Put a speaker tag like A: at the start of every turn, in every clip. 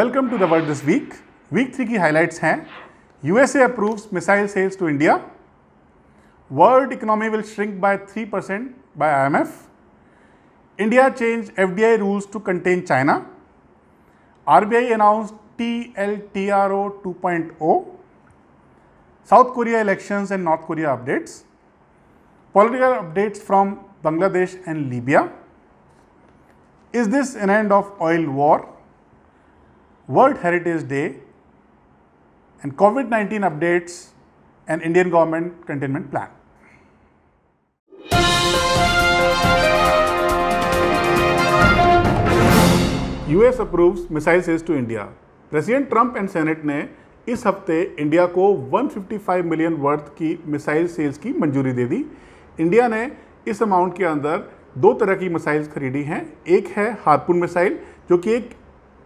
A: Welcome to the world this week. Week 3 की highlights हैं USA approves missile sales to India. World economy will shrink by 3% by IMF. India changed FDI rules to contain China. RBI announced TLTRO 2.0. South Korea elections and North Korea updates. Political updates from Bangladesh and Libya. Is this an end of oil war? World Heritage Day and COVID-19 updates and Indian government containment plan. US approves missile सेज to India President Trump and Senate ने इस हफ्ते India को 155 million worth की missile sales की मंजूरी दे दी India ने इस अमाउंट के अंदर दो तरह की मिसाइल्स खरीदी हैं एक है हारपून मिसाइल जो कि एक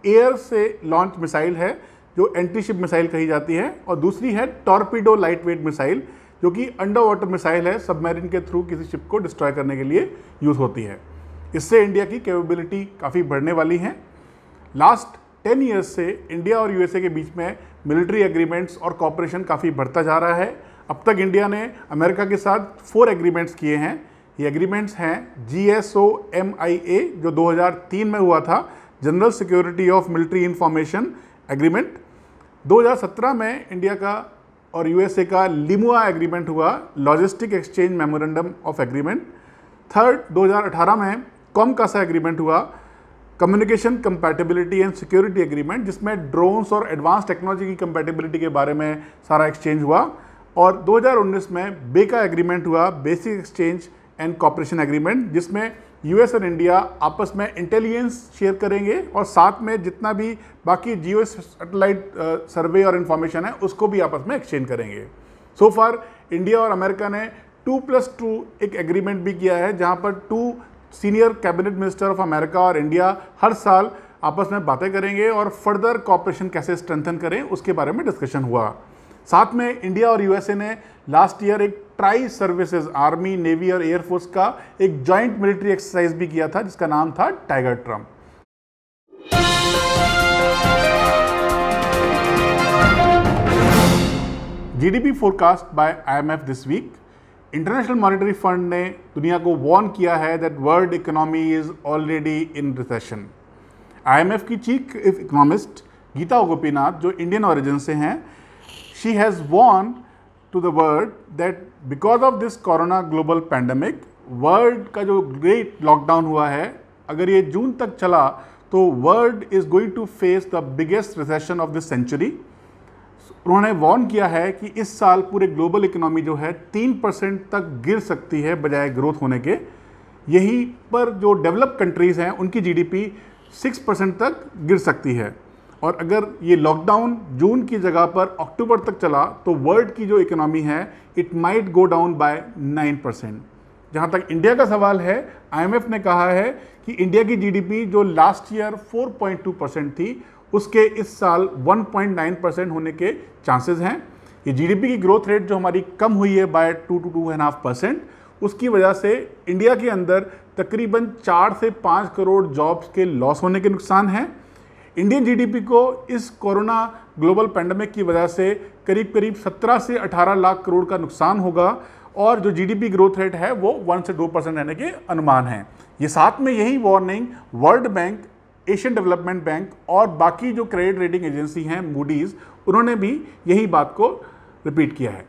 A: एयर से लॉन्च मिसाइल है जो एंटीशिप मिसाइल कही जाती है और दूसरी है टॉर्पीडो लाइट वेट मिसाइल जो कि अंडर वाटर मिसाइल है सबमरीन के थ्रू किसी शिप को डिस्ट्रॉय करने के लिए यूज़ होती है इससे इंडिया की कैपेबिलिटी काफ़ी बढ़ने वाली है लास्ट टेन ईयर्स से इंडिया और यूएसए के बीच में मिलिट्री एग्रीमेंट्स और कॉपरेशन काफ़ी बढ़ता जा रहा है अब तक इंडिया ने अमेरिका के साथ फोर एग्रीमेंट्स किए हैं ये एग्रीमेंट्स हैं जी एस ओ एम आई ए जो 2003 में हुआ था general security of military information agreement 2017 में इंडिया का और यूएसए का लिमुआ एग्रीमेंट हुआ logistic exchange memorandum of agreement third 2018 में कॉम कासा एग्रीमेंट हुआ communication compatibility and security agreement जिसमें ड्रोन्स और एडवांस टेक्नोलॉजी की कंपैटिबिलिटी के बारे में सारा एक्सचेंज हुआ और 2019 में बेका एग्रीमेंट हुआ basic exchange and cooperation agreement जिसमें यूएस और इंडिया आपस में इंटेलिजेंस शेयर करेंगे और साथ में जितना भी बाकी जियो सेटेलाइट सर्वे और इन्फॉर्मेशन है उसको भी आपस में एक्सचेंज करेंगे सो फार इंडिया और अमेरिका ने टू प्लस टू एक एग्रीमेंट भी किया है जहाँ पर two senior cabinet minister of America और इंडिया हर साल आपस में बातें करेंगे और फर्दर कॉपरेशन कैसे स्ट्रेंथन करें उसके बारे में डिस्कशन हुआ साथ में इंडिया और यूएसए ने लास्ट ईयर एक ट्राई सर्विसेज आर्मी नेवी और एयरफोर्स का एक जॉइंट मिलिट्री एक्सरसाइज भी किया था जिसका नाम था Tiger Triumph GDP forecast by IMF this week International Monetary Fund ने दुनिया को वार्न किया है that world economy is already in recession IMF की चीफ इकोनॉमिस्ट गीता गोपीनाथ जो इंडियन ऑरिजन से हैं she has warned to the world that because of this corona global pandemic world का जो ग्रेट लॉकडाउन हुआ है अगर ये जून तक चला तो world is going to face the biggest recession of the century उन्होंने वार्न किया है कि इस साल पूरे ग्लोबल इकोनॉमी जो है तीन परसेंट तक गिर सकती है बजाय ग्रोथ होने के यहीं पर जो डेवलप कंट्रीज़ हैं उनकी जीडीपी सिक्स परसेंट तक गिर सकती है और अगर ये लॉकडाउन जून की जगह पर अक्टूबर तक चला तो वर्ल्ड की जो इकोनॉमी है it might go down by nine percent जहाँ तक इंडिया का सवाल है आईएमएफ ने कहा है कि इंडिया की जीडीपी जो लास्ट ईयर 4.2 परसेंट थी उसके इस साल 1.9 परसेंट होने के चांसेस हैं ये जीडीपी की ग्रोथ रेट जो हमारी कम हुई है by two two two and half percent उसकी वजह से इंडिया के अंदर तकरीबन चार से पाँच करोड़ जॉब्स के लॉस होने के नुकसान हैं इंडियन जीडीपी को इस कोरोना ग्लोबल पैंडमिक की वजह से करीब करीब 17 से 18 लाख करोड़ का नुकसान होगा और जो जीडीपी ग्रोथ रेट है वो वन से दो परसेंट रहने के अनुमान हैं ये साथ में यही warning World Bank Asian Development Bank और बाकी जो क्रेडिट रेटिंग एजेंसी हैं मूडीज़ उन्होंने भी यही बात को रिपीट किया है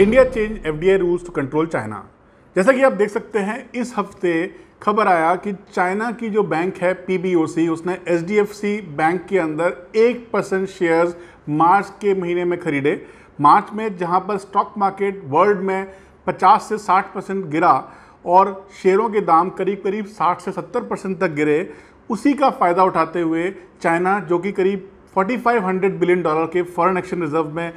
A: F D FDI rules to control China जैसा कि आप देख सकते हैं इस हफ्ते खबर आया कि चाइना की जो बैंक है पीबीओसी उसने एचडीएफसी बैंक के अंदर एक परसेंट शेयर्स मार्च के महीने में खरीदे मार्च में जहां पर स्टॉक मार्केट वर्ल्ड में 50 से 60 परसेंट गिरा और शेयरों के दाम करीब करीब 60 से 70 परसेंट तक गिरे उसी का फ़ायदा उठाते हुए चाइना जो कि करीब 4500 बिलियन डॉलर के फॉरेन एक्शन रिजर्व में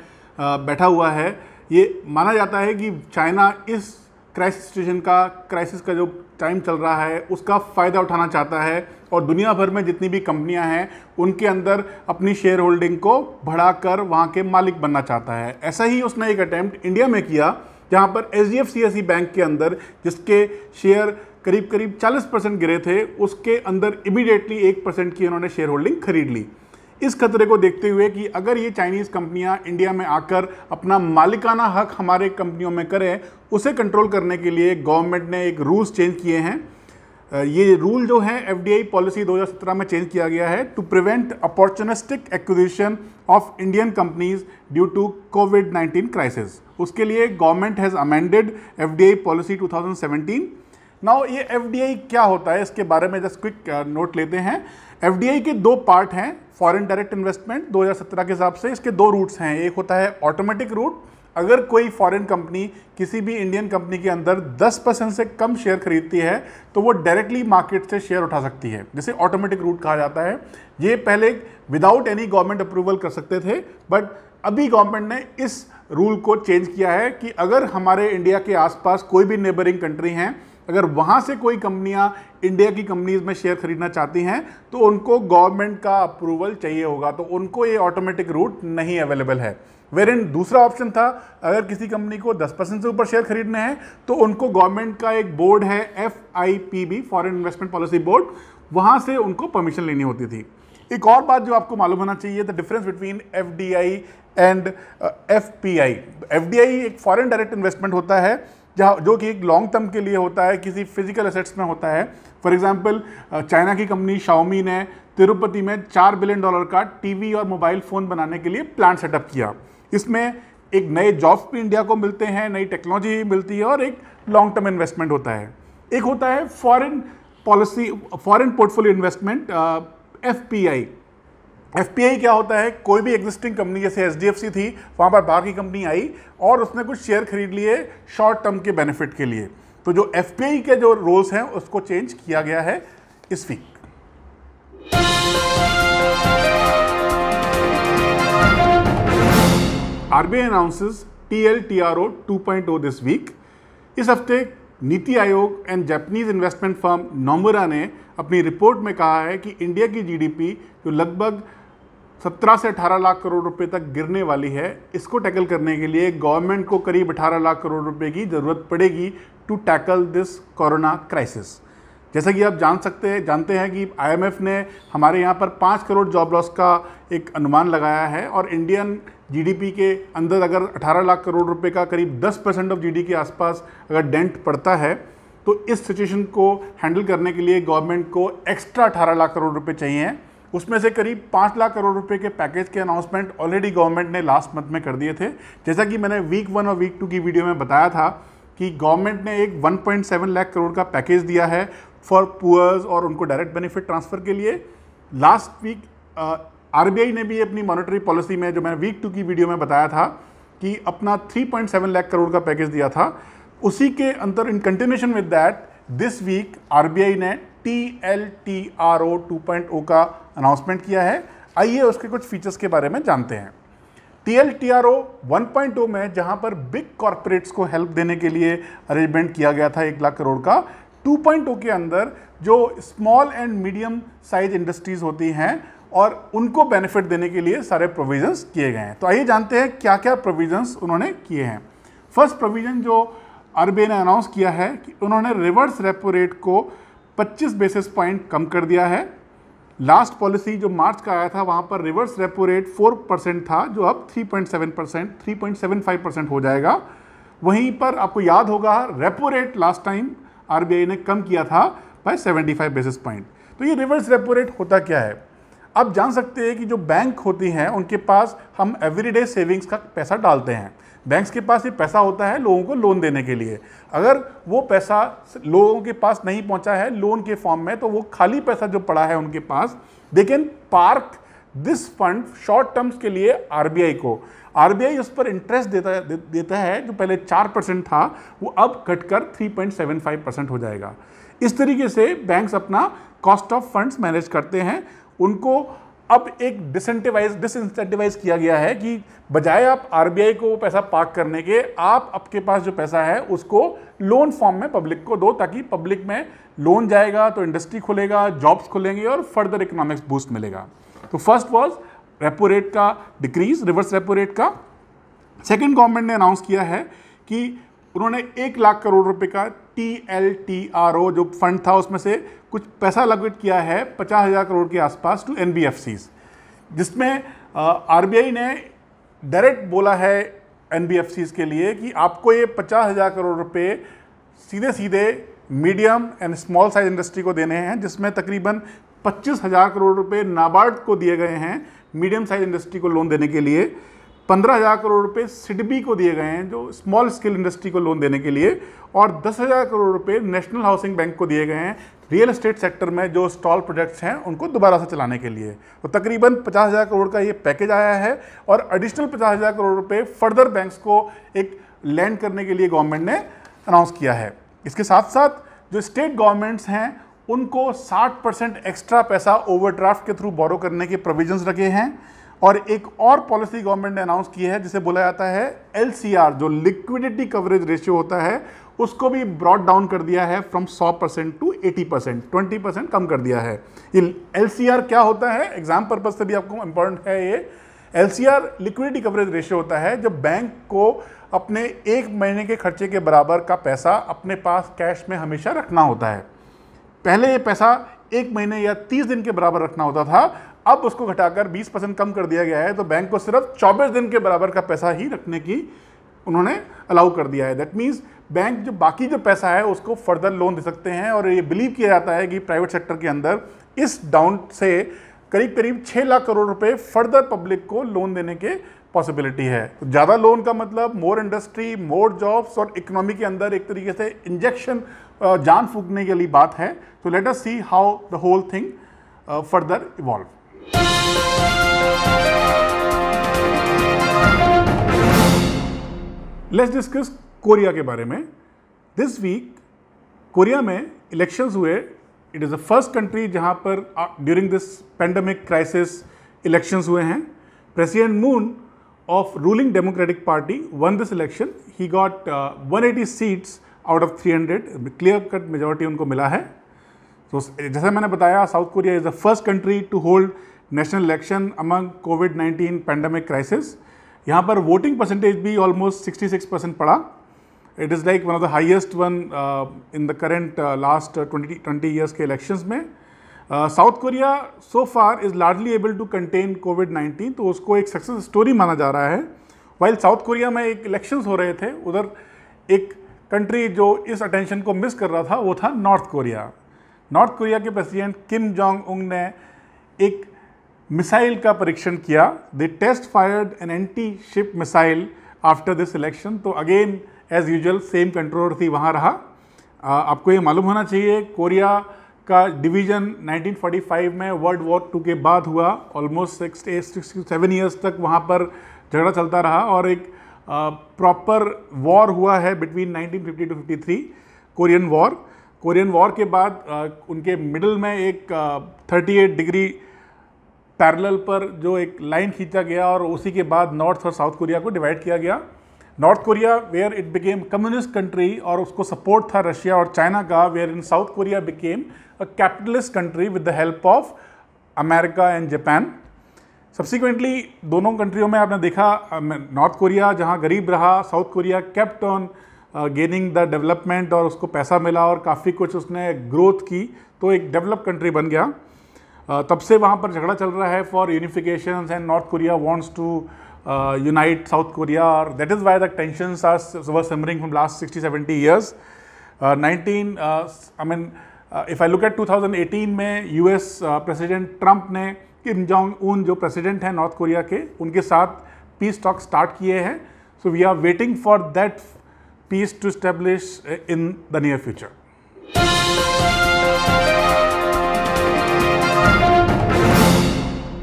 A: बैठा हुआ है ये माना जाता है कि चाइना इस क्राइसिस सिचुएशन का क्राइसिस का जो टाइम चल रहा है उसका फ़ायदा उठाना चाहता है और दुनिया भर में जितनी भी कंपनियां हैं उनके अंदर अपनी शेयर होल्डिंग को बढ़ाकर वहां के मालिक बनना चाहता है ऐसा ही उसने एक अटैम्प्ट इंडिया में किया जहां पर एच डी बैंक के अंदर जिसके शेयर करीब करीब 40 परसेंट गिरे थे उसके अंदर इमीडिएटली एक परसेंट की उन्होंने शेयर होल्डिंग खरीद ली इस खतरे को देखते हुए कि अगर ये चाइनीज़ कंपनियां इंडिया में आकर अपना मालिकाना हक हमारे कंपनियों में करें उसे कंट्रोल करने के लिए गवर्नमेंट ने एक रूल्स चेंज किए हैं ये रूल जो है एफ पॉलिसी 2017 में चेंज किया गया है to prevent opportunistic acquisition of Indian companies due to COVID 19 crisis उसके लिए government has amended F policy 2017 now ये एफ क्या होता है इसके बारे में जस्ट क्विक नोट लेते हैं एफ के दो पार्ट हैं फॉरेन डायरेक्ट इन्वेस्टमेंट 2017 के हिसाब से इसके दो रूट्स हैं एक होता है ऑटोमेटिक रूट अगर कोई फॉरेन कंपनी किसी भी इंडियन कंपनी के अंदर 10 परसेंट से कम शेयर खरीदती है तो वो डायरेक्टली मार्केट से शेयर उठा सकती है जिसे ऑटोमेटिक रूट कहा जाता है ये पहले विदाउट एनी गवर्नमेंट अप्रूवल कर सकते थे बट अभी गवर्नमेंट ने इस रूल को चेंज किया है कि अगर हमारे इंडिया के आसपास कोई भी नेबरिंग कंट्री हैं अगर वहाँ से कोई कंपनियाँ इंडिया की कंपनीज में शेयर खरीदना चाहती हैं तो उनको गवर्नमेंट का अप्रूवल चाहिए होगा तो उनको ये ऑटोमेटिक रूट नहीं अवेलेबल है वेर इन दूसरा ऑप्शन था अगर किसी कंपनी को 10 परसेंट से ऊपर शेयर खरीदने हैं तो उनको गवर्नमेंट का एक बोर्ड है F I P B foreign investment policy board वहाँ से उनको परमिशन लेनी होती थी एक और बात जो आपको मालूम होना चाहिए the difference between F D I and F P I F D I एक फॉरन डायरेक्ट इन्वेस्टमेंट होता है जहाँ जो कि एक लॉन्ग टर्म के लिए होता है किसी फिजिकल असेट्स में होता है फॉर एग्जांपल चाइना की कंपनी शाओमी ने तिरुपति में चार बिलियन डॉलर का टीवी और मोबाइल फ़ोन बनाने के लिए प्लान सेटअप किया इसमें एक नए जॉब्स भी इंडिया को मिलते हैं नई टेक्नोलॉजी मिलती है और एक लॉन्ग टर्म इन्वेस्टमेंट होता है एक होता है foreign policy foreign portfolio investment F P I F क्या होता है कोई भी एग्जिस्टिंग कंपनी जैसे एच थी वहाँ पर बाहर की कंपनी आई और उसने कुछ शेयर खरीद लिए शॉर्ट टर्म के बेनिफिट के लिए तो जो एफ के जो रोल्स हैं उसको चेंज किया गया है इस week RBI announces T L T R O two point O this week इस हफ्ते NITI Aayog and Japanese investment firm Nomura ने अपनी रिपोर्ट में कहा है कि इंडिया की जीडीपी जो लगभग 17 से 18 लाख करोड़ रुपए तक गिरने वाली है इसको टैकल करने के लिए गवर्नमेंट को करीब 18 लाख करोड़ रुपए की ज़रूरत पड़ेगी to tackle this corona crisis जैसा कि आप जान सकते हैं जानते हैं कि आईएमएफ ने हमारे यहाँ पर पाँच करोड़ जॉब लॉस का एक अनुमान लगाया है और इंडियन जीडीपी के अंदर अगर 18 लाख करोड़ रुपए का करीब 10 परसेंट ऑफ जीडी के आसपास अगर डेंट पड़ता है तो इस सिचुएशन को हैंडल करने के लिए गवर्नमेंट को एक्स्ट्रा 18 लाख करोड़ रुपए चाहिए उसमें से करीब पाँच लाख करोड़ रुपए के पैकेज के अनाउंसमेंट ऑलरेडी गवर्नमेंट ने लास्ट मंथ में कर दिए थे जैसा कि मैंने वीक वन और वीक टू की वीडियो में बताया था कि गवर्नमेंट ने एक 1.7 लाख करोड़ का पैकेज दिया है फॉर पुअर्स और उनको डायरेक्ट बेनिफिट ट्रांसफ़र के लिए लास्ट वीक आर ने भी अपनी मॉनिटरी पॉलिसी में जो मैंने वीक टू की वीडियो में बताया था कि अपना 3.7 लाख करोड़ का पैकेज दिया था उसी के अंतर in continuation with that this week R ने T L T R O two point O का अनाउंसमेंट किया है आइए उसके कुछ फीचर्स के बारे में जानते हैं T L T R O one point O में जहां पर बिग कॉरपोरेट्स को हेल्प देने के लिए अरेंजमेंट किया गया था एक लाख करोड़ का 2.0 के अंदर जो small and medium size industries होती हैं और उनको बेनिफिट देने के लिए सारे प्रोविजंस किए गए हैं तो आइए जानते हैं क्या क्या प्रोविजंस उन्होंने किए हैं फर्स्ट प्रोविजन जो आरबीआई ने अनाउंस किया है कि उन्होंने रिवर्स रेपो रेट को 25 बेसिस पॉइंट कम कर दिया है लास्ट पॉलिसी जो मार्च का आया था वहाँ पर रिवर्स रेपो रेट 4 परसेंट था जो अब 3.7 परसेंट थ्री परसेंट हो जाएगा वहीं पर आपको याद होगा repo rate last time R ने कम किया था बाय 75 बेसिस पॉइंट तो ये रिवर्स रेपो रेट होता क्या है आप जान सकते हैं कि जो बैंक होती हैं उनके पास हम एवरीडे सेविंग्स का पैसा डालते हैं बैंक्स के पास भी पैसा होता है लोगों को लोन देने के लिए अगर वो पैसा लोगों के पास नहीं पहुंचा है लोन के फॉर्म में तो वो खाली पैसा जो पड़ा है उनके पास they can park this fund short terms के लिए आरबीआई को आरबीआई उस पर इंटरेस्ट देता दे, देता है जो पहले चार परसेंट था वो अब घटकर फाइव परसेंट हो जाएगा इस तरीके से बैंक्स अपना कॉस्ट ऑफ फंड्स मैनेज करते हैं उनको अब एक डिसेंटिवाइज डिसइंसेंटिवाइज किया गया है कि बजाय आप आरबीआई को वो पैसा पार्क करने के आप आपके पास जो पैसा है उसको लोन फॉर्म में पब्लिक को दो ताकि पब्लिक में लोन जाएगा तो इंडस्ट्री खुलेगा जॉब्स खुलेंगे और फर्दर इकोनॉमिक्स बूस्ट मिलेगा तो फर्स्ट वॉज रेपो रेट का डिक्रीज रिवर्स रेपो रेट का सेकेंड गवर्नमेंट ने अनाउंस किया है कि उन्होंने एक लाख करोड़ रुपए का T L T R O जो फंड था उसमें से कुछ पैसा लगवेट किया है पचास हज़ार करोड़ के आसपास टू एन जिसमें आर ने डायरेक्ट बोला है एन के लिए कि आपको ये पचास हज़ार करोड़ रुपये सीधे सीधे medium and small size industry को देने हैं जिसमें तकरीबन पच्चीस हज़ार करोड़ रुपए नाबार्ड को दिए गए हैं मीडियम साइज इंडस्ट्री को लोन देने के लिए पंद्रह हज़ार करोड़ रुपए सिडबी को दिए गए हैं जो स्मॉल स्केल इंडस्ट्री को लोन देने के लिए और दस हज़ार करोड़ रुपए नेशनल हाउसिंग बैंक को दिए गए हैं रियल इस्टेट सेक्टर में जो स्टॉल प्रोजेक्ट्स हैं उनको दोबारा से चलाने के लिए तो तकरीबन पचास हज़ार करोड़ का ये पैकेज आया है और एडिशनल पचास हज़ार करोड़ रुपए फर्दर बैंक्स को एक लैंड करने के लिए गवर्नमेंट ने अनाउंस किया है इसके साथ साथ जो स्टेट गवर्नमेंट्स हैं उनको 60 परसेंट एक्स्ट्रा पैसा ओवरड्राफ्ट के थ्रू बोरो करने के प्रोविजन्स रखे हैं और एक और पॉलिसी गवर्नमेंट ने अनाउंस की है जिसे बोला जाता है एल जो लिक्विडिटी कवरेज रेशियो होता है उसको भी ब्रॉड डाउन कर दिया है from 100 percent to 80 percent twenty percent कम कर दिया है ये एल क्या होता है एग्जाम पर्पज से भी आपको इंपॉर्टेंट है ये एल लिक्विडिटी कवरेज रेशियो होता है जब बैंक को अपने एक महीने के खर्चे के बराबर का पैसा अपने पास कैश में हमेशा रखना होता है पहले ये पैसा एक महीने या तीस दिन के बराबर रखना होता था अब उसको घटाकर बीस परसेंट कम कर दिया गया है तो बैंक को सिर्फ चौबीस दिन के बराबर का पैसा ही रखने की उन्होंने अलाउ कर दिया है दैट मीन्स बैंक जो बाकी जो पैसा है उसको फर्दर लोन दे सकते हैं और ये बिलीव किया जाता है कि प्राइवेट सेक्टर के अंदर इस डाउन से करीब करीब छः लाख करोड़ रुपए फर्दर पब्लिक को लोन देने के पॉसिबिलिटी है तो ज़्यादा लोन का मतलब मोर इंडस्ट्री मोर जॉब्स और इकोनॉमी के अंदर एक तरीके से इंजेक्शन जान फूकने के लिए बात है तो let us see how the whole thing further evolve let's discuss Korea के बारे में दिस वीक कोरिया में इलेक्शंस हुए it is the first country जहां पर during this pandemic crisis elections हुए हैं president Moon of ruling Democratic Party won this election he got 180 seats out of 300 clear cut majority उनको मिला है तो जैसा मैंने बताया South Korea is the first country to hold national election among COVID 19 pandemic crisis यहाँ पर voting percentage भी ऑलमोस्ट 66 परसेंट पड़ा it is like one of the highest one in the current last twenty twenty years के elections में South Korea so far is largely able to contain COVID nineteen तो उसको एक success story माना जा रहा है वाइल साउथ कोरिया में एक इलेक्शंस हो रहे थे उधर एक कंट्री जो इस अटेंशन को मिस कर रहा था वो था नॉर्थ कोरिया नॉर्थ कोरिया के प्रेसिडेंट किम जोंग उंग ने एक मिसाइल का परीक्षण किया they test fired an anti ship missile after this election तो again as usual same controversy वहाँ रहा आ, आपको ये मालूम होना चाहिए कोरिया का डिवीज़न 1945 में वर्ल्ड वॉर टू के बाद हुआ almost six eight six seven years तक वहाँ पर झगड़ा चलता रहा और एक प्रॉपर वॉर हुआ है between 1950 to 53 Korean war Korean war के बाद आ, उनके मिडल में एक थर्टी एट डिग्री पैरेलल पर जो एक लाइन खींचा गया और उसी के बाद नॉर्थ और साउथ कोरिया को डिवाइड किया गया North Korea where it became communist country और उसको सपोर्ट था रशिया और चाइना का where in South Korea became a capitalist country with the help of America and Japan subsequently दोनों कंट्रियों में आपने देखा नॉर्थ कोरिया जहाँ गरीब रहा South Korea kept on gaining the development और उसको पैसा मिला और काफ़ी कुछ उसने ग्रोथ की तो एक डेवलप कंट्री बन गया uh, तब से वहाँ पर झगड़ा चल रहा है for unification and North Korea wants to uh, unite South Korea or that is why the tensions are were simmering from last 60 70 years. Uh, 19 uh, I mean uh, if I look at 2018 में uh, president trump ने kim jong un जो president हैं north korea के उनके साथ peace talks start किए हैं so we are waiting for that peace to establish in the near future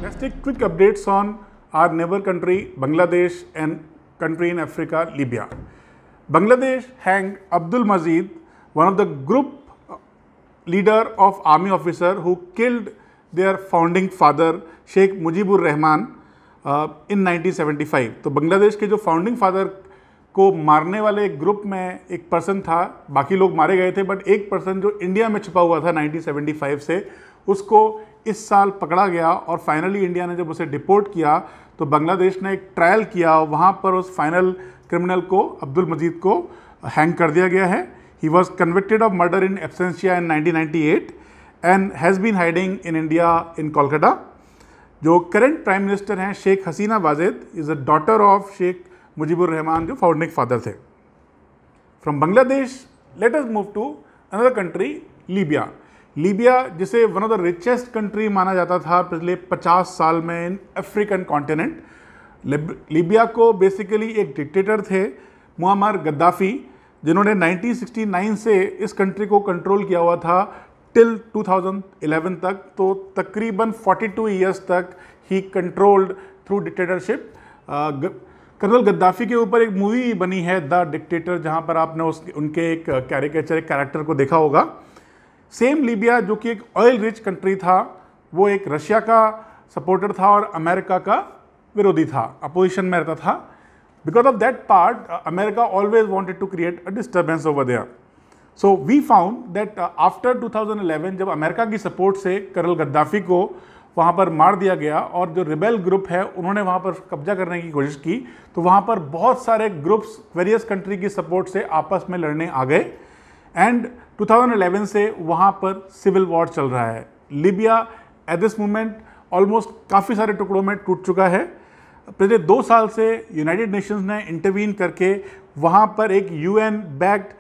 A: Let's take quick updates on our neighbour country Bangladesh and country in Africa Libya Bangladesh hang Abdul Majed one of the group leader of army officer who killed their founding father Sheikh Mujibur Rahman in 1975 तो बांग्लादेश के जो founding father को मारने वाले एक group में एक person था बाकी लोग मारे गए थे बट एक पर्सन जो इंडिया में छुपा हुआ था 1975 से उसको इस साल पकड़ा गया और फाइनली इंडिया ने जब उसे डिपोर्ट किया तो बांग्लादेश ने एक ट्रायल किया वहाँ पर उस फाइनल क्रिमिनल को अब्दुल मजीद को हैंग कर दिया गया है he was convicted of murder in absentia in 1998 and has been hiding in India in Kolkata जो करेंट प्राइम मिनिस्टर हैं Sheikh Hasina Wajed is a daughter of Sheikh Mujibur Rahman जो फाउंडिंग फादर थे from Bangladesh let us move to another country Libya Libya जिसे one of the richest country माना जाता था पिछले 50 साल में इन अफ्रीकन कॉन्टिनेंट लीबिया को बेसिकली एक डिक्टेटर थे मुआमर गद्दाफी जिन्होंने 1969 से इस कंट्री को कंट्रोल किया हुआ था टिल 2011 तक तो तकरीबन 42 इयर्स तक he controlled through dictatorship colonel Gaddafi के ऊपर एक मूवी बनी है द डिक्टेटर जहाँ पर आपने उस उनके एक कैरिकेचर एक कैरेक्टर को देखा होगा सेम लीबिया जो कि एक ऑयल रिच कंट्री था वो एक रशिया का सपोर्टर था और अमेरिका का विरोधी था अपोजिशन में रहता था because of that part America always wanted to create a disturbance over there so we found that after 2011 जब अमेरिका की सपोर्ट से करल गद्दाफी को वहाँ पर मार दिया गया और जो रिबेल ग्रुप है उन्होंने वहाँ पर कब्जा करने की कोशिश की तो वहाँ पर बहुत सारे ग्रुप्स वेरियस कंट्री की सपोर्ट से आपस में लड़ने आ गए एंड 2011 से वहाँ पर सिविल वॉर चल रहा है Libya at this moment almost काफ़ी सारे टुकड़ों में टूट चुका है पिछले दो साल से यूनाइटेड नेशंस ने इंटरवीन करके वहाँ पर एक UN backed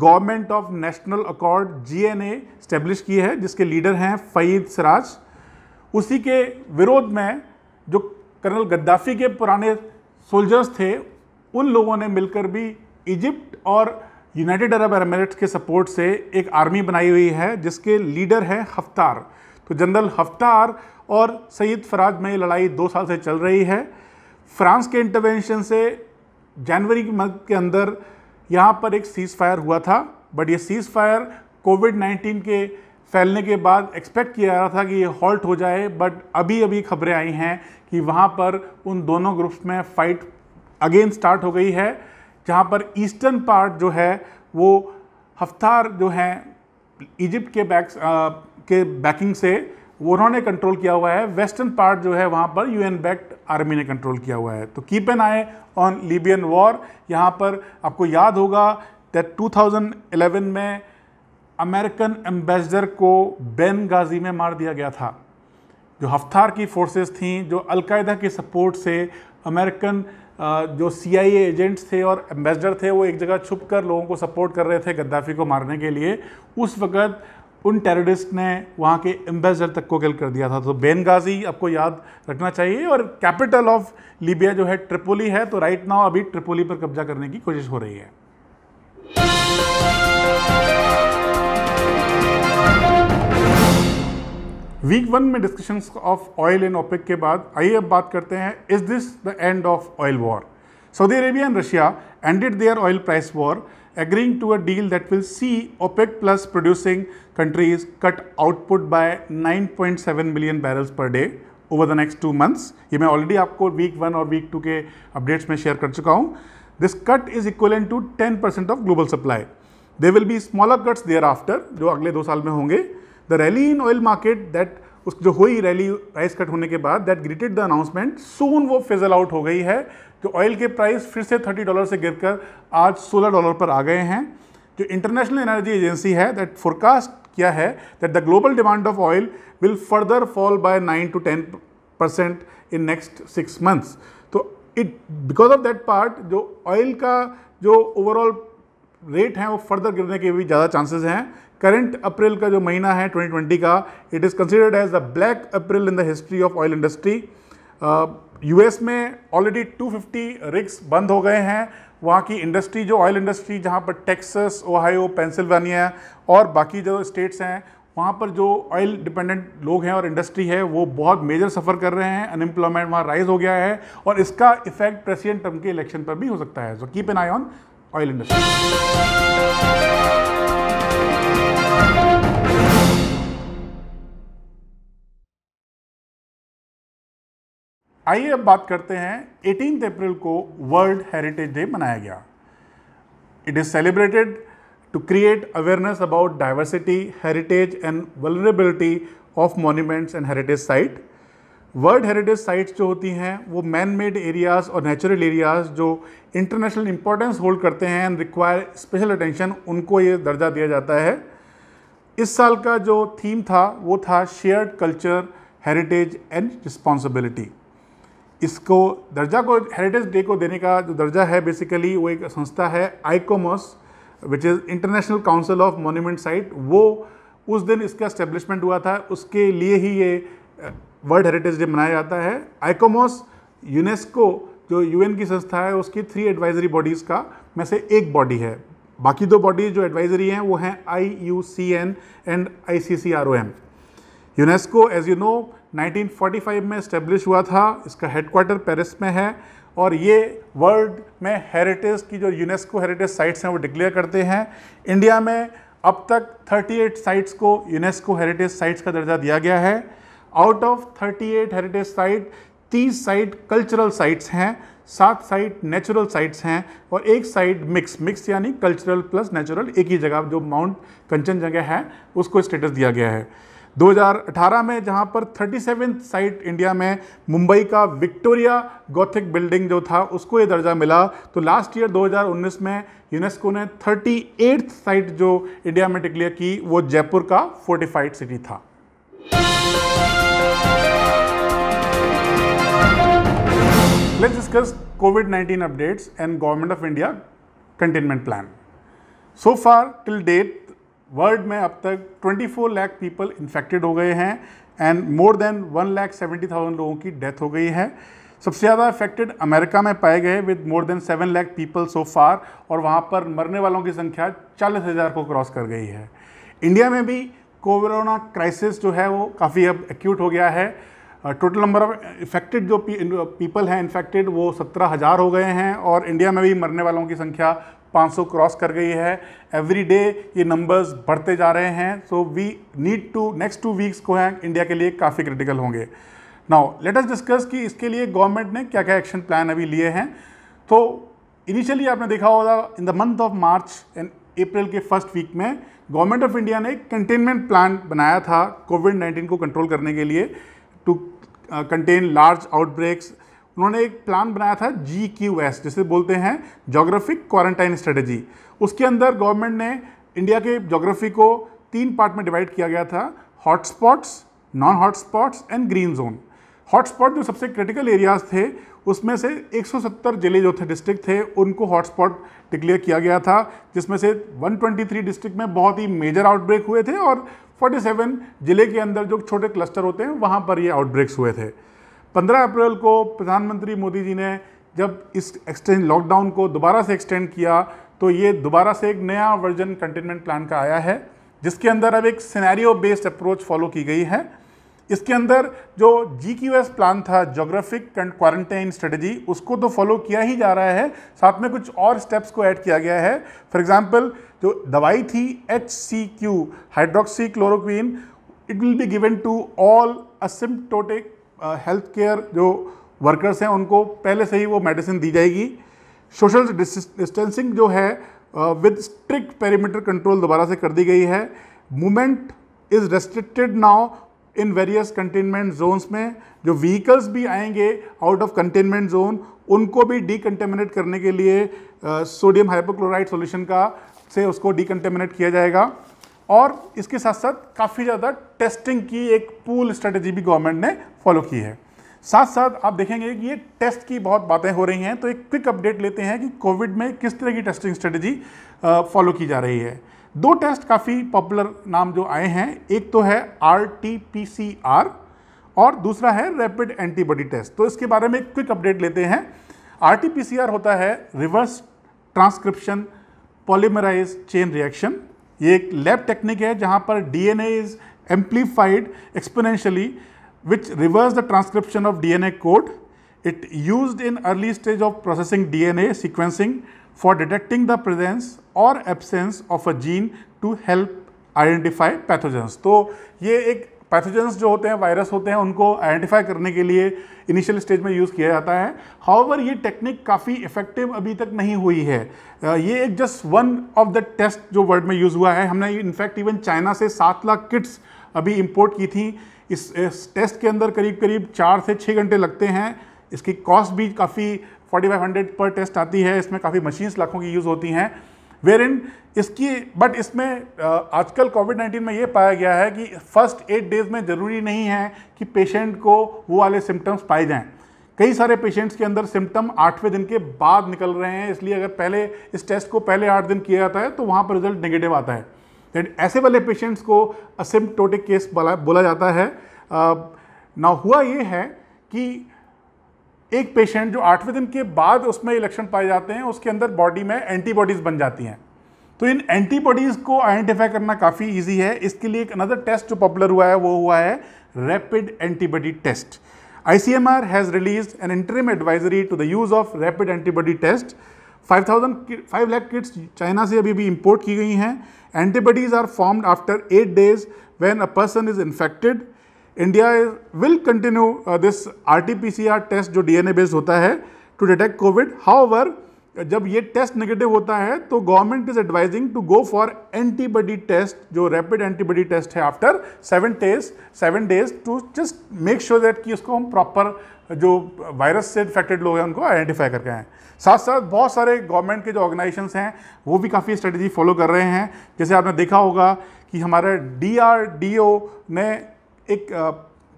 A: government of national accord GNA establish की है जिसके लीडर हैं फ़ईद सराज उसी के विरोध में जो कर्नल गद्दाफी के पुराने सोल्जर्स थे उन लोगों ने मिलकर भी इजिप्ट और यूनाइटेड अरब एमरेट्स के सपोर्ट से एक आर्मी बनाई हुई है जिसके लीडर हैं हफ्तार तो जनरल हफ्तार और सईद फराज में ये लड़ाई दो साल से चल रही है फ्रांस के इंटरवेंशन से जनवरी के मंथ के अंदर यहाँ पर एक सीज़ फायर हुआ था बट ये सीज़ फायर कोविड 19 के फैलने के बाद एक्सपेक्ट किया जा रहा था कि ये हॉल्ट हो जाए बट अभी अभी खबरें आई हैं कि वहाँ पर उन दोनों ग्रुप्स में फ़ाइट अगेन स्टार्ट हो गई है जहाँ पर ईस्टर्न पार्ट जो है वो हफ्तार जो हैं इजिप्ट के बैक के बैकिंग से उन्होंने कंट्रोल किया हुआ है वेस्टर्न पार्ट जो है वहाँ पर यूएन बैक्ड आर्मी ने कंट्रोल किया हुआ है तो keep an eye on Libyan war यहाँ पर आपको याद होगा दैट 2011 में अमेरिकन एम्बेसडर को बेन गाजी में मार दिया गया था जो हफ्तार की फोर्सेस थी जो अलकायदा की सपोर्ट से अमेरिकन जो सीआईए एजेंट्स थे और एम्बेसडर थे वो एक जगह छुप कर लोगों को सपोर्ट कर रहे थे गद्दाफी को मारने के लिए उस वक़्त उन टेररिस्ट ने वहाँ के एम्बेसडर तक को किल कर दिया था तो बेनगाजी आपको याद रखना चाहिए और कैपिटल ऑफ लीबिया जो है ट्रिपोली है तो राइट नाउ अभी ट्रिपोली पर कब्जा करने की कोशिश हो रही है वीक वन में discussion of oil and OPEC के बाद आइए अब बात करते हैं is this the end of oil war Saudi Arabia and Russia ended their oil price war agreeing to a deal that will see OPEC plus producing countries cut output by 9.7 million barrels per day over the next two months ये मैं already आपको week one और week two के updates में share कर चुका हूँ this cut is equal to ten percent of global supply they will be smaller cuts there after जो अगले दो साल में होंगे the rally in oil market that उस जो हुई रैली प्राइस कट होने के बाद that greeted the announcement soon वो फिजल आउट हो गई है जो ऑयल के प्राइस फिर से 30 डॉलर से गिरकर आज 16 डॉलर पर आ गए हैं जो इंटरनेशनल एनर्जी एजेंसी है दैट फोरकास्ट किया है that the global demand of oil will further fall by 9 to 10 percent in next six months तो it because of that part जो ऑयल का जो ओवरऑल रेट है वो फर्दर गिरने के भी ज़्यादा चांसेस हैं करंट अप्रैल का जो महीना है 2020 का it is considered as the black April in the history of oil industry US में ऑलरेडी 250 रिक्स बंद हो गए हैं वहाँ की इंडस्ट्री जो ऑयल इंडस्ट्री जहाँ पर टेक्सस ओहायो पेंसिल्वानिया और बाकी जो स्टेट्स हैं वहाँ पर जो ऑयल डिपेंडेंट लोग हैं और इंडस्ट्री है वो बहुत मेजर सफ़र कर रहे हैं अनएम्प्लॉयमेंट वहाँ राइज हो गया है और इसका इफेक्ट प्रेसिडेंट ट्रम्प के इलेक्शन पर भी हो सकता है so keep an eye on oil industry आइए अब बात करते हैं एटीन अप्रैल को वर्ल्ड हेरिटेज डे मनाया गया it is celebrated to create awareness about diversity heritage and vulnerability of monuments and heritage site world heritage sites जो होती हैं वो मैन मेड एरियाज़ और नेचुरल एरियाज़ जो इंटरनेशनल इंपॉर्टेंस होल्ड करते हैं एंड रिक्वायर स्पेशल अटेंशन उनको ये दर्जा दिया जाता है इस साल का जो थीम था वो था shared culture heritage and responsibility इसको दर्जा को हेरिटेज डे को देने का जो दर्जा है बेसिकली वो एक संस्था है ICOMOS which is International Council of Monument Site वो उस दिन इसका इस्टेब्लिशमेंट हुआ था उसके लिए ही ये वर्ल्ड हेरिटेज डे मनाया जाता है आइकोमोस यूनेस्को जो यूएन की संस्था है उसकी थ्री एडवाइजरी बॉडीज़ का में से एक बॉडी है बाकी दो बॉडीज जो एडवाइजरी हैं वो हैं I U C N and I C C R O M UNESCO as you know 1945 में इस्टेब्लिश हुआ था इसका हेडक्वार्टर पेरिस में है और ये वर्ल्ड में हेरिटेज की जो यूनेस्को हेरिटेज साइट्स हैं वो डिक्लेयर करते हैं इंडिया में अब तक 38 साइट्स को यूनेस्को हेरिटेज साइट्स का दर्जा दिया गया है out of 38 heritage site 30 site cultural sites हैं सात साइट नेचुरल साइट्स हैं और एक साइट मिक्स मिक्स यानी कल्चरल प्लस नेचुरल एक ही जगह जो माउंट कंचन जगह है उसको स्टेटस दिया गया है 2018 में जहां पर थर्टी साइट इंडिया में मुंबई का विक्टोरिया गौथिक बिल्डिंग जो था उसको ये दर्जा मिला तो लास्ट ईयर 2019 में यूनेस्को ने थर्टी साइट जो इंडिया में डिक्लेयर की वो जयपुर का फोर्टिफाइड सिटी था let's discuss COVID 19 updates and government of India containment plan so far till date world में अब तक 24 लाख पीपल इन्फेक्टेड हो गए हैं and more than one lakh seventy thousand लोगों की डेथ हो गई है सबसे ज़्यादा इफेक्टेड अमेरिका में पाए गए with more than seven lakh people so far और वहाँ पर मरने वालों की संख्या चालीस हज़ार को क्रॉस कर गई है इंडिया में भी कोरोना क्राइसिस जो है वो काफ़ी अब एक्यूट हो गया है टोटल नंबर ऑफ इफेक्टेड जो पीपल हैं इन्फेक्टेड वो सत्रह हज़ार हो गए हैं और इंडिया में भी मरने वालों की संख्या 500 क्रॉस कर गई है एवरी डे ये नंबर्स बढ़ते जा रहे हैं so we need to next two weeks को हैं इंडिया के लिए काफ़ी क्रिटिकल होंगे नाउ लेट अस डिस्कस कि इसके लिए गवर्नमेंट ने क्या क्या एक्शन प्लान अभी लिए हैं तो इनिशियली आपने देखा होगा in the month of March and April के फर्स्ट वीक में गवर्नमेंट ऑफ इंडिया ने कंटेनमेंट प्लान बनाया था कोविड 19 को कंट्रोल करने के लिए टू कंटेन लार्ज आउटब्रेक्स उन्होंने एक प्लान बनाया था जी क्यू एस जिसे बोलते हैं जोग्राफिक क्वारंटाइन स्ट्रेटेजी उसके अंदर गवर्नमेंट ने इंडिया के जोग्राफी को तीन पार्ट में डिवाइड किया गया था hotspots non hotspots and green zone hotspot जो सबसे क्रिटिकल एरियाज थे उसमें से 170 जिले जो थे डिस्ट्रिक्ट थे उनको हॉटस्पॉट डिक्लेयर किया गया था जिसमें से 123 डिस्ट्रिक्ट में बहुत ही मेजर आउटब्रेक हुए थे और 47 जिले के अंदर जो छोटे क्लस्टर होते हैं वहाँ पर ये आउटब्रेक्स हुए थे 15 अप्रैल को प्रधानमंत्री मोदी जी ने जब इस एक्सटेंड लॉकडाउन को दोबारा से एक्सटेंड किया तो ये दोबारा से एक नया वर्जन कंटेनमेंट प्लान का आया है जिसके अंदर अब एक सिनेरियो बेस्ड अप्रोच फॉलो की गई है इसके अंदर जो जी प्लान था जोग्राफिक क्वारंटाइन स्ट्रेटजी उसको तो फॉलो किया ही जा रहा है साथ में कुछ और स्टेप्स को ऐड किया गया है फॉर एग्जाम्पल जो दवाई थी H C Q hydroxychloroquine it will be given to all asymptomatic health care जो वर्कर्स हैं उनको पहले से ही वो मेडिसिन दी जाएगी सोशल डिस्टेंसिंग जो है विद स्ट्रिक्ट पेरीमीटर कंट्रोल दोबारा से कर दी गई है movement is restricted now in various containment zones में जो व्हीकल्स भी आएंगे आउट ऑफ कंटेनमेंट जोन उनको भी डीकंटेमिनेट करने के लिए सोडियम हाइपोक्लोराइड सोल्यूशन का से उसको डीकंटेमिनेट किया जाएगा और इसके साथ साथ काफ़ी ज़्यादा टेस्टिंग की एक पूल स्ट्रेटेजी भी गवर्नमेंट ने फॉलो की है साथ साथ आप देखेंगे कि ये टेस्ट की बहुत बातें हो रही हैं तो एक क्विक अपडेट लेते हैं कि कोविड में किस तरह की टेस्टिंग स्ट्रेटेजी फॉलो की जा रही है दो टेस्ट काफ़ी पॉपुलर नाम जो आए हैं एक तो है R T P C R और दूसरा है रैपिड एंटीबॉडी टेस्ट तो इसके बारे में क्विक अपडेट लेते हैं R T P C R होता है reverse transcription polymerase chain reaction ये एक लैब टेक्निक है जहाँ पर D DNA is amplified exponentially which reverse the transcription of D N A code it use in early stage of processing D N A sequencing for detecting the presence और absence of a gene to help identify pathogens तो ये एक pathogens जो होते हैं virus होते हैं उनको आइडेंटिफाई करने के लिए इनिशियल स्टेज में यूज़ किया जाता है हाउवर ये टेक्निक काफ़ी इफेक्टिव अभी तक नहीं हुई है ये एक just one of the test जो वर्ल्ड में यूज़ हुआ है हमने इनफैक्ट इवन चाइना से सात लाख किट्स अभी इम्पोर्ट की थी इस, इस टेस्ट के अंदर करीब करीब चार से छः घंटे लगते हैं इसकी कॉस्ट भी काफ़ी फोर्टी पर टेस्ट आती है इसमें काफ़ी मशीन्स लाखों की यूज़ होती हैं वेर इन इसकी बट इसमें uh, आजकल कोविड नाइन्टीन में ये पाया गया है कि फर्स्ट एट डेज में ज़रूरी नहीं है कि पेशेंट को वो वाले सिम्टम्स पाए जाएँ कई सारे पेशेंट्स के अंदर सिम्टम आठवें दिन के बाद निकल रहे हैं इसलिए अगर पहले इस टेस्ट को पहले आठ दिन किया जाता है तो वहाँ पर रिजल्ट नेगेटिव आता है दैन ऐसे वाले पेशेंट्स को असिम्टोटिक केस बोला बोला जाता है ना uh, हुआ ये है कि एक पेशेंट जो आठवें दिन के बाद उसमें इलेक्शन पाए जाते हैं उसके अंदर बॉडी में एंटीबॉडीज बन जाती हैं तो इन एंटीबॉडीज़ को आइडेंटिफाई करना काफ़ी ईजी है इसके लिए एक अनदर टेस्ट जो पॉपुलर हुआ है वो हुआ है rapid antibody test I C M R has release an interim advisory to the use of rapid antibody test five thousand five lakh kits China से अभी भी इम्पोर्ट की गई हैं antibodies are formed after eight days when a person is infected India will continue this R T P C R test जो D N A based होता है to detect COVID however जब ये test negative होता है तो government is advising to go for antibody test जो rapid antibody test है after seven days seven days to just make sure that कि उसको हम प्रॉपर जो वायरस से इन्फेक्टेड लोग हैं उनको आइडेंटिफाई करके आए साथ साथ बहुत सारे गवर्नमेंट के जो ऑर्गेनाइजेशन हैं वो भी काफ़ी स्ट्रेटेजी फॉलो कर रहे हैं जैसे आपने देखा होगा कि हमारे डी ने एक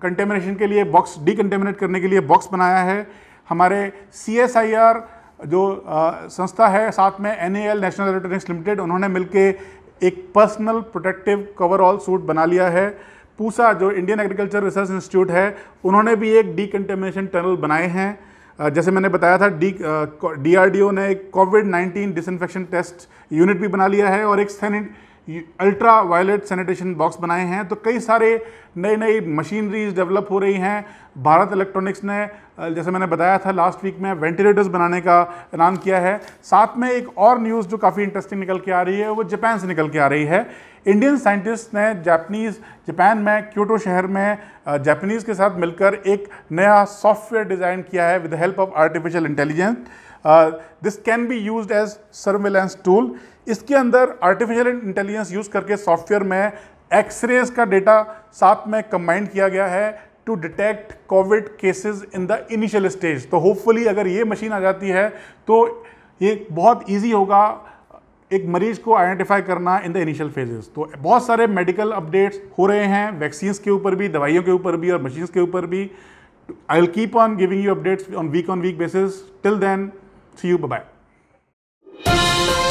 A: कंटेमिनेशन के लिए बॉक्स डिकंटेमिनेट करने के लिए बॉक्स बनाया है हमारे सी जो आ, संस्था है साथ में एन नेशनल इलेक्ट्रॉनिक्स लिमिटेड उन्होंने मिलकर एक personal protective cover all suit बना लिया है पूसा जो इंडियन एग्रीकल्चर रिसर्च इंस्टीट्यूट है उन्होंने भी एक कंटेमिनेशन टनल बनाए हैं जैसे मैंने बताया था डी डी ने एक कोविड 19 डिसइनफेक्शन टेस्ट यूनिट भी बना लिया है और एक अल्ट्रा वायलेट सैनिटेशन बॉक्स बनाए हैं तो कई सारे नई नई मशीनरीज डेवलप हो रही हैं भारत इलेक्ट्रॉनिक्स ने जैसे मैंने बताया था लास्ट वीक में वेंटिलेटर्स बनाने का ऐलान किया है साथ में एक और न्यूज़ जो काफ़ी इंटरेस्टिंग निकल के आ रही है वो जापान से निकल के आ रही है इंडियन साइंटिस्ट ने जापनीज जापान में क्योटो शहर में जापानीज़ के साथ मिलकर एक नया सॉफ्टवेयर डिज़ाइन किया है with help of artificial intelligence this can be use as surveillance tool इसके अंदर आर्टिफिशियल इंटेलिजेंस यूज करके सॉफ्टवेयर में एक्सरेज का डेटा साथ में कंबाइंड किया गया है to detect covid cases in the initial stage तो होपफुली अगर ये मशीन आ जाती है तो ये बहुत ईजी होगा एक मरीज को आइडेंटिफाई करना इन द इनिशियल फेजेस तो बहुत सारे मेडिकल अपडेट्स हो रहे हैं वैक्सीन्स के ऊपर भी दवाइयों के ऊपर भी और मशीन्स के ऊपर भी I will keep on giving you updates on week on week basis till then See you. Bye bye.